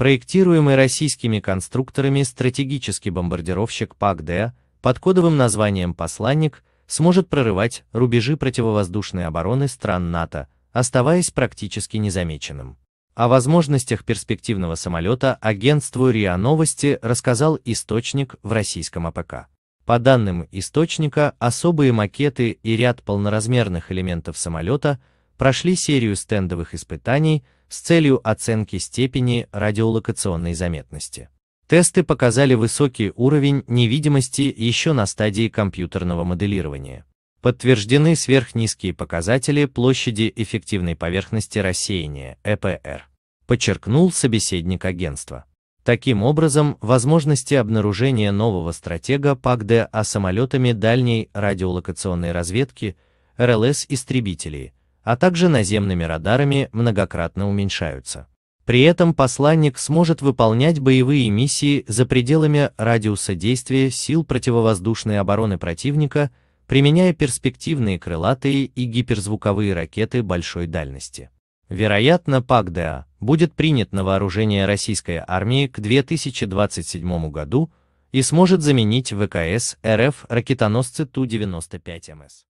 проектируемый российскими конструкторами стратегический бомбардировщик ПАК-Д а под кодовым названием «Посланник» сможет прорывать рубежи противовоздушной обороны стран НАТО, оставаясь практически незамеченным. О возможностях перспективного самолета агентству РИА Новости рассказал источник в российском АПК. По данным источника, особые макеты и ряд полноразмерных элементов самолета – прошли серию стендовых испытаний с целью оценки степени радиолокационной заметности. Тесты показали высокий уровень невидимости еще на стадии компьютерного моделирования. Подтверждены сверхнизкие показатели площади эффективной поверхности рассеяния, ЭПР. Подчеркнул собеседник агентства. Таким образом, возможности обнаружения нового стратега ПАГД а самолетами дальней радиолокационной разведки, РЛС-истребителей – а также наземными радарами многократно уменьшаются. При этом посланник сможет выполнять боевые миссии за пределами радиуса действия сил противовоздушной обороны противника, применяя перспективные крылатые и гиперзвуковые ракеты большой дальности. Вероятно, ПАКДА будет принят на вооружение российской армии к 2027 году и сможет заменить ВКС РФ ракетоносцы Ту-95МС.